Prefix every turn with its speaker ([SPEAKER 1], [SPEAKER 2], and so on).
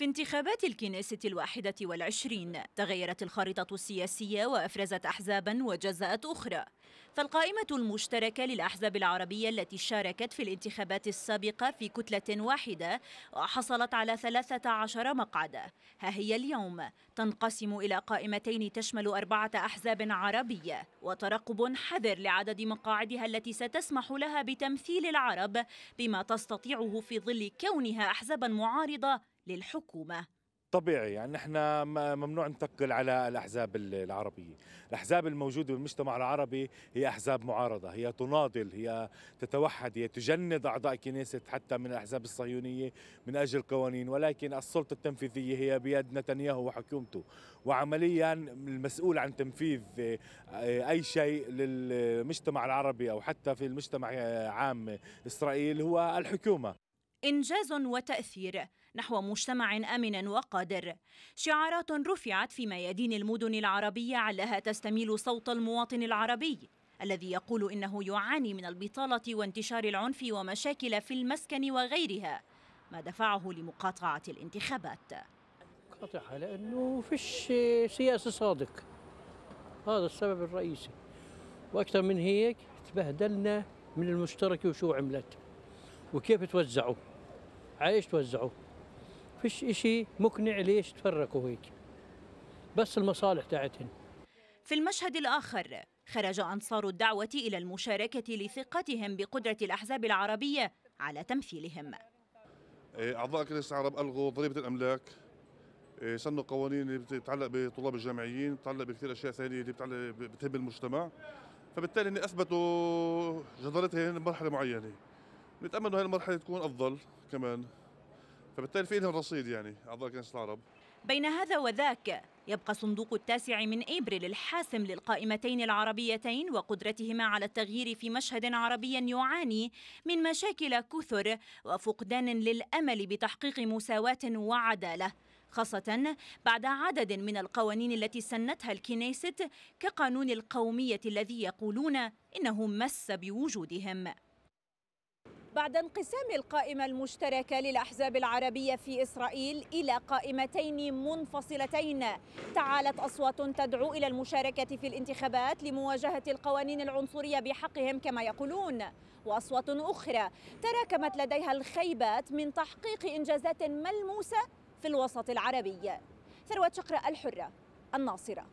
[SPEAKER 1] في انتخابات الكنيسة الواحدة والعشرين تغيرت الخارطة السياسية وأفرزت أحزابا وجزأت أخرى فالقائمة المشتركة للأحزاب العربية التي شاركت في الانتخابات السابقة في كتلة واحدة وحصلت على 13 مقعدا ها هي اليوم تنقسم إلى قائمتين تشمل أربعة أحزاب عربية وترقب حذر لعدد مقاعدها التي ستسمح لها بتمثيل العرب بما تستطيعه في ظل كونها أحزابا معارضة للحكومة
[SPEAKER 2] طبيعي يعني نحن ممنوع نثقل على الاحزاب العربيه، الاحزاب الموجوده بالمجتمع العربي هي احزاب معارضه، هي تناضل، هي تتوحد، هي تجند اعضاء كنيسة حتى من الاحزاب الصهيونيه من اجل قوانين، ولكن السلطه التنفيذيه هي بيد نتنياهو وحكومته، وعمليا المسؤول عن تنفيذ آه، اي شيء للمجتمع العربي او حتى في المجتمع عام اسرائيل هو الحكومه.
[SPEAKER 1] إنجاز وتأثير نحو مجتمع آمن وقادر شعارات رفعت في ميادين المدن العربية علها تستميل صوت المواطن العربي الذي يقول إنه يعاني من البطالة وانتشار العنف ومشاكل في المسكن وغيرها ما دفعه لمقاطعة الانتخابات
[SPEAKER 3] قطع لأنه فيش سياسة صادق هذا السبب الرئيسي وأكثر من هيك تبهدلنا من المشتركة وشو عملت وكيف توزعوا ايش توزعوا فيش إشي مقنع ليش تفرقوا هيك بس المصالح تاعتهم
[SPEAKER 1] في المشهد الآخر خرج أنصار الدعوة إلى المشاركة لثقتهم بقدرة الأحزاب العربية على تمثيلهم
[SPEAKER 4] إيه، أعضاء كنيسة العرب ألغوا ضريبة الأملاك إيه، سنوا قوانين اللي بتتعلق بطلاب الجامعيين بتتعلق بكثير أشياء ثانية اللي بتتعلق بتهم المجتمع فبالتالي أثبتوا جدارتهم بمرحله معينة بنتامل انه هاي المرحله تكون افضل كمان فبالتالي في لهم رصيد يعني اعضاء كنيسه العرب
[SPEAKER 1] بين هذا وذاك يبقى صندوق التاسع من ابريل الحاسم للقائمتين العربيتين وقدرتهما على التغيير في مشهد عربي يعاني من مشاكل كثر وفقدان للامل بتحقيق مساواه وعداله خاصة بعد عدد من القوانين التي سنتها الكنيست كقانون القومية الذي يقولون إنه مس بوجودهم بعد انقسام القائمة المشتركة للأحزاب العربية في إسرائيل إلى قائمتين منفصلتين تعالت أصوات تدعو إلى المشاركة في الانتخابات لمواجهة القوانين العنصرية بحقهم كما يقولون وأصوات أخرى تراكمت لديها الخيبات من تحقيق إنجازات ملموسة في الوسط العربي ثروة شقراء الحرة الناصره